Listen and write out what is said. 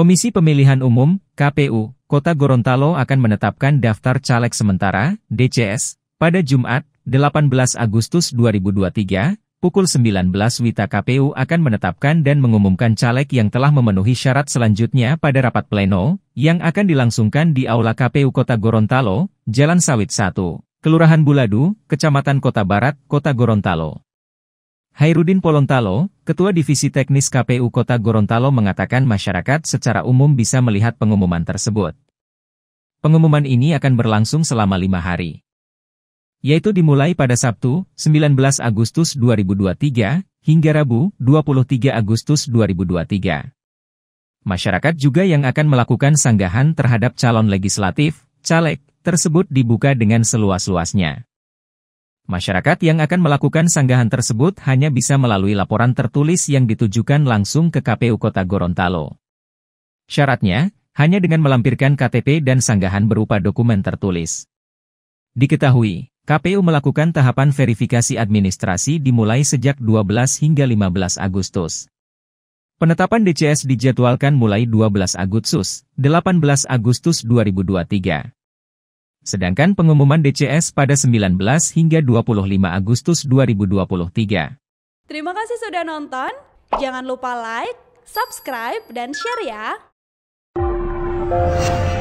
Komisi Pemilihan Umum, KPU, Kota Gorontalo akan menetapkan daftar caleg sementara, DCS, pada Jumat, 18 Agustus 2023, pukul 19 Wita KPU akan menetapkan dan mengumumkan caleg yang telah memenuhi syarat selanjutnya pada rapat pleno, yang akan dilangsungkan di Aula KPU Kota Gorontalo, Jalan Sawit 1, Kelurahan Buladu, Kecamatan Kota Barat, Kota Gorontalo. Hairudin Polontalo, Ketua Divisi Teknis KPU Kota Gorontalo mengatakan masyarakat secara umum bisa melihat pengumuman tersebut. Pengumuman ini akan berlangsung selama lima hari. Yaitu dimulai pada Sabtu, 19 Agustus 2023, hingga Rabu, 23 Agustus 2023. Masyarakat juga yang akan melakukan sanggahan terhadap calon legislatif, caleg, tersebut dibuka dengan seluas-luasnya. Masyarakat yang akan melakukan sanggahan tersebut hanya bisa melalui laporan tertulis yang ditujukan langsung ke KPU Kota Gorontalo. Syaratnya, hanya dengan melampirkan KTP dan sanggahan berupa dokumen tertulis. Diketahui, KPU melakukan tahapan verifikasi administrasi dimulai sejak 12 hingga 15 Agustus. Penetapan DCS dijadwalkan mulai 12 Agustus, 18 Agustus 2023. Sedangkan pengumuman DCS pada 19 hingga 25 Agustus 2023. Terima kasih sudah nonton. Jangan lupa like, subscribe, dan share ya.